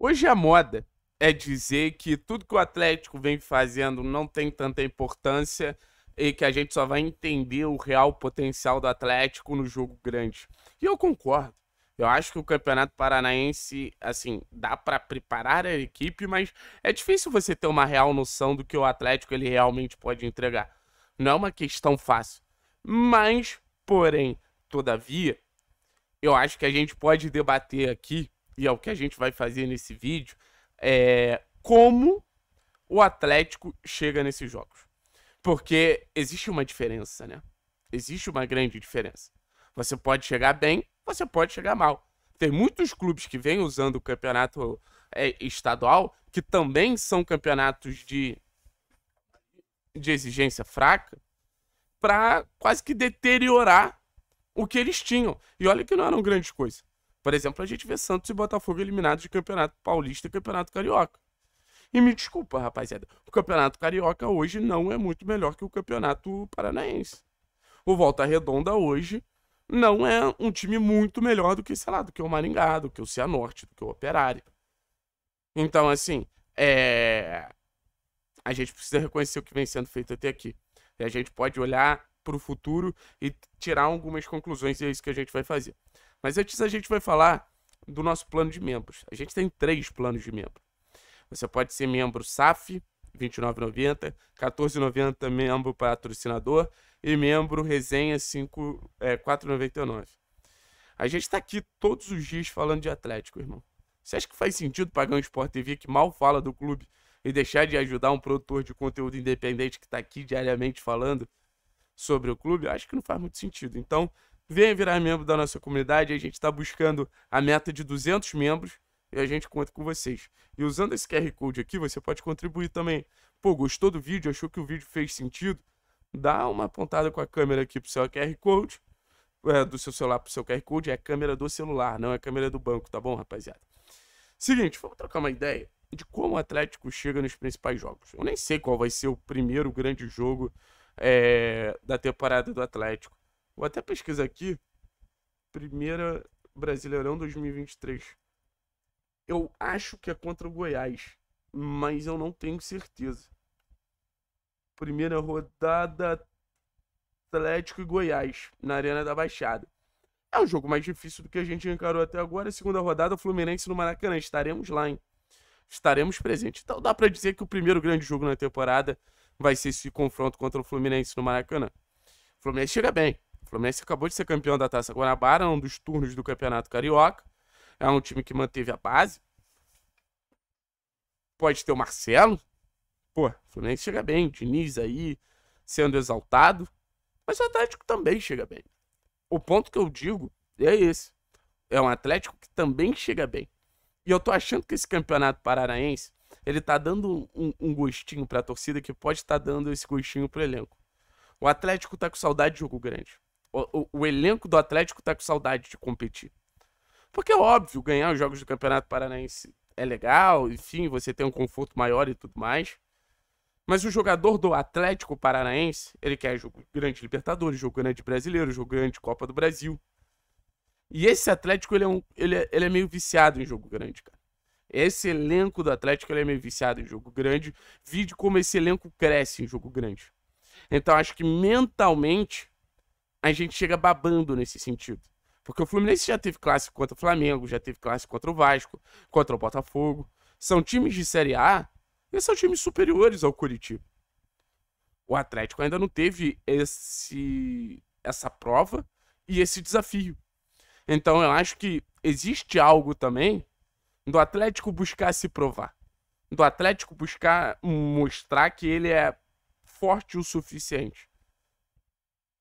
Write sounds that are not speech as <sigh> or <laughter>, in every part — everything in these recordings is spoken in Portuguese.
Hoje a moda é dizer que tudo que o Atlético vem fazendo não tem tanta importância e que a gente só vai entender o real potencial do Atlético no jogo grande. E eu concordo. Eu acho que o Campeonato Paranaense, assim, dá para preparar a equipe, mas é difícil você ter uma real noção do que o Atlético ele realmente pode entregar. Não é uma questão fácil. Mas, porém, todavia, eu acho que a gente pode debater aqui e é o que a gente vai fazer nesse vídeo, é como o Atlético chega nesses jogos. Porque existe uma diferença, né? Existe uma grande diferença. Você pode chegar bem, você pode chegar mal. Tem muitos clubes que vêm usando o campeonato é, estadual, que também são campeonatos de, de exigência fraca, para quase que deteriorar o que eles tinham. E olha que não eram grandes coisas. Por exemplo, a gente vê Santos e Botafogo eliminados de Campeonato Paulista e Campeonato Carioca. E me desculpa, rapaziada, o Campeonato Carioca hoje não é muito melhor que o Campeonato Paranaense. O Volta Redonda hoje não é um time muito melhor do que, sei lá, do que o Maringá, do que o Cianorte, do que o Operário. Então, assim, é... a gente precisa reconhecer o que vem sendo feito até aqui. E a gente pode olhar para o futuro e tirar algumas conclusões, e é isso que a gente vai fazer. Mas antes a gente vai falar do nosso plano de membros. A gente tem três planos de membro. Você pode ser membro SAF, R$ 29,90, 14,90 membro patrocinador e membro resenha é, 4,99. A gente está aqui todos os dias falando de Atlético, irmão. Você acha que faz sentido pagar um Sport TV que mal fala do clube e deixar de ajudar um produtor de conteúdo independente que está aqui diariamente falando sobre o clube? Eu acho que não faz muito sentido. Então, venha virar membro da nossa comunidade. A gente está buscando a meta de 200 membros e a gente conta com vocês. E usando esse QR Code aqui, você pode contribuir também. Pô, gostou do vídeo? Achou que o vídeo fez sentido? Dá uma apontada com a câmera aqui pro seu QR Code, é, do seu celular pro seu QR Code, é a câmera do celular, não é a câmera do banco, tá bom, rapaziada? Seguinte, vamos trocar uma ideia de como o Atlético chega nos principais jogos. Eu nem sei qual vai ser o primeiro grande jogo é, da temporada do Atlético. Vou até pesquisar aqui. Primeira Brasileirão 2023. Eu acho que é contra o Goiás, mas eu não tenho certeza. Primeira rodada Atlético e Goiás, na Arena da Baixada. É um jogo mais difícil do que a gente encarou até agora. Segunda rodada, Fluminense no Maracanã. Estaremos lá, hein? Estaremos presentes. Então dá para dizer que o primeiro grande jogo na temporada vai ser esse confronto contra o Fluminense no Maracanã. O Fluminense chega bem. O Fluminense acabou de ser campeão da Taça Guanabara, um dos turnos do Campeonato Carioca. É um time que manteve a base. Pode ter o Marcelo. Pô, o Fluminense chega bem. O Diniz aí sendo exaltado. Mas o Atlético também chega bem. O ponto que eu digo é esse. É um Atlético que também chega bem. E eu tô achando que esse campeonato paranaense, ele tá dando um, um gostinho pra torcida que pode estar tá dando esse gostinho pro elenco. O Atlético tá com saudade de jogo grande. O, o, o elenco do Atlético tá com saudade de competir. Porque é óbvio, ganhar os jogos do Campeonato Paranaense é legal, enfim, você tem um conforto maior e tudo mais. Mas o jogador do Atlético Paranaense, ele quer jogo grande Libertadores, jogo grande Brasileiro, jogo grande Copa do Brasil. E esse Atlético, ele é, um, ele é, ele é meio viciado em jogo grande, cara. Esse elenco do Atlético, ele é meio viciado em jogo grande. Vide como esse elenco cresce em jogo grande. Então, acho que mentalmente, a gente chega babando nesse sentido. Porque o Fluminense já teve clássico contra o Flamengo, já teve clássico contra o Vasco, contra o Botafogo. São times de Série A e são times superiores ao Curitiba. O Atlético ainda não teve esse essa prova e esse desafio. Então eu acho que existe algo também do Atlético buscar se provar. Do Atlético buscar mostrar que ele é forte o suficiente.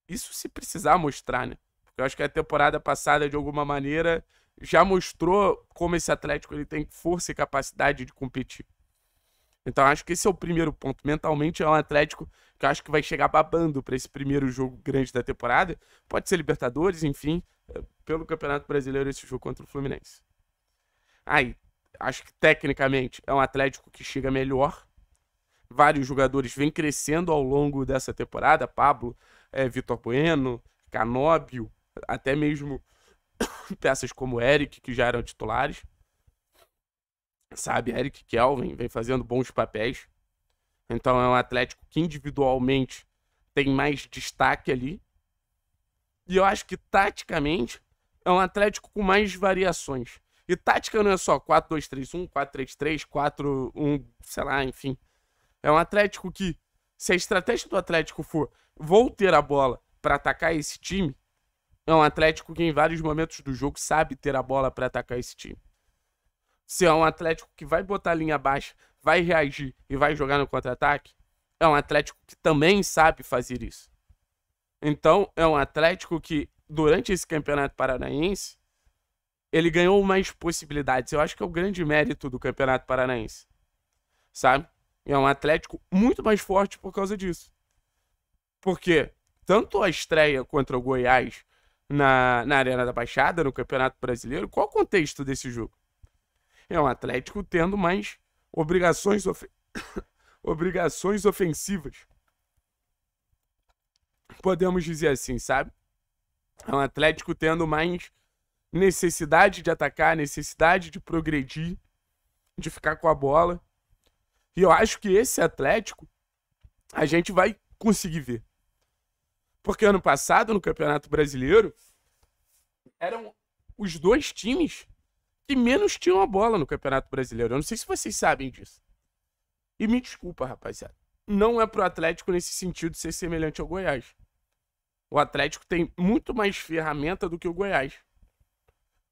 Isso se precisar mostrar, né? Porque eu acho que a temporada passada, de alguma maneira, já mostrou como esse Atlético ele tem força e capacidade de competir. Então acho que esse é o primeiro ponto. Mentalmente é um Atlético que eu acho que vai chegar babando para esse primeiro jogo grande da temporada. Pode ser Libertadores, enfim, pelo Campeonato Brasileiro esse jogo contra o Fluminense. Aí, acho que tecnicamente é um Atlético que chega melhor. Vários jogadores vêm crescendo ao longo dessa temporada. Pablo, é, Vitor Bueno, Canóbio, até mesmo <coughs> peças como Eric, que já eram titulares. Sabe, Eric Kelvin vem fazendo bons papéis. Então é um Atlético que individualmente tem mais destaque ali. E eu acho que taticamente é um Atlético com mais variações. E tática não é só 4-2-3-1, 4-3-3, 4-1, sei lá, enfim. É um Atlético que se a estratégia do Atlético for vou ter a bola para atacar esse time, é um Atlético que em vários momentos do jogo sabe ter a bola para atacar esse time. Se é um Atlético que vai botar a linha baixa, vai reagir e vai jogar no contra-ataque, é um Atlético que também sabe fazer isso. Então, é um Atlético que durante esse Campeonato Paranaense, ele ganhou mais possibilidades. Eu acho que é o grande mérito do Campeonato Paranaense. Sabe? E é um Atlético muito mais forte por causa disso. Porque tanto a estreia contra o Goiás na, na Arena da Baixada, no Campeonato Brasileiro, qual o contexto desse jogo? É um Atlético tendo mais obrigações, <coughs> obrigações ofensivas. Podemos dizer assim, sabe? É um Atlético tendo mais necessidade de atacar, necessidade de progredir, de ficar com a bola. E eu acho que esse Atlético a gente vai conseguir ver. Porque ano passado, no Campeonato Brasileiro, eram os dois times que menos tinham a bola no Campeonato Brasileiro. Eu não sei se vocês sabem disso. E me desculpa, rapaziada. Não é pro Atlético nesse sentido ser semelhante ao Goiás. O Atlético tem muito mais ferramenta do que o Goiás.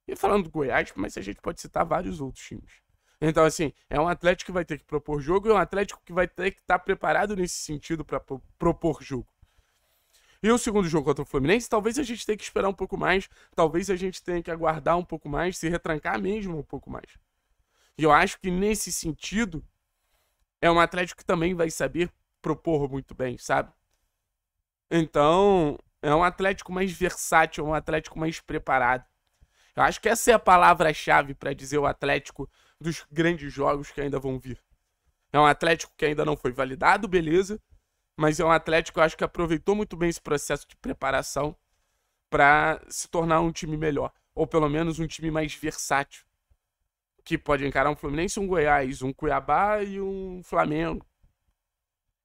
E falando do Goiás, mas a gente pode citar vários outros times. Então, assim, é um Atlético que vai ter que propor jogo e é um Atlético que vai ter que estar tá preparado nesse sentido para propor jogo. E o segundo jogo contra o Fluminense, talvez a gente tenha que esperar um pouco mais, talvez a gente tenha que aguardar um pouco mais, se retrancar mesmo um pouco mais. E eu acho que nesse sentido, é um Atlético que também vai saber propor muito bem, sabe? Então, é um Atlético mais versátil, é um Atlético mais preparado. Eu acho que essa é a palavra-chave para dizer o Atlético dos grandes jogos que ainda vão vir. É um Atlético que ainda não foi validado, beleza, mas é um Atlético, eu acho que aproveitou muito bem esse processo de preparação para se tornar um time melhor, ou pelo menos um time mais versátil, que pode encarar um Fluminense, um Goiás, um Cuiabá e um Flamengo.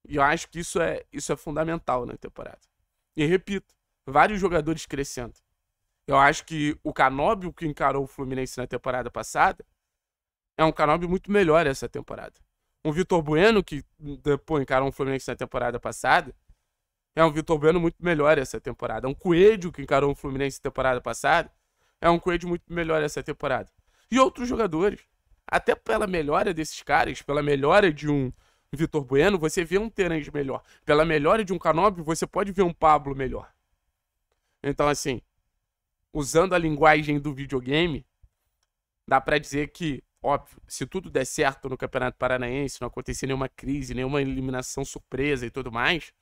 E eu acho que isso é, isso é fundamental na temporada. E repito, vários jogadores crescendo. Eu acho que o Canóbio que encarou o Fluminense na temporada passada é um Canobi muito melhor essa temporada. Um Vitor Bueno, que pô, encarou um Fluminense na temporada passada, é um Vitor Bueno muito melhor essa temporada. É um Coelho, que encarou um Fluminense na temporada passada, é um Coelho muito melhor essa temporada. E outros jogadores. Até pela melhora desses caras, pela melhora de um Vitor Bueno, você vê um Terence melhor. Pela melhora de um Canobi, você pode ver um Pablo melhor. Então, assim, usando a linguagem do videogame, dá para dizer que óbvio, se tudo der certo no Campeonato Paranaense, não acontecer nenhuma crise, nenhuma eliminação surpresa e tudo mais,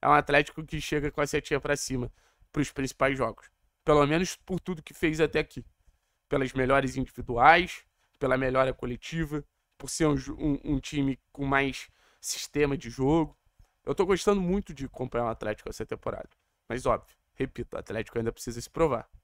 é um Atlético que chega com a setinha para cima para os principais jogos. Pelo menos por tudo que fez até aqui. Pelas melhores individuais, pela melhora coletiva, por ser um, um, um time com mais sistema de jogo. Eu estou gostando muito de acompanhar o Atlético essa temporada. Mas óbvio, repito, o Atlético ainda precisa se provar.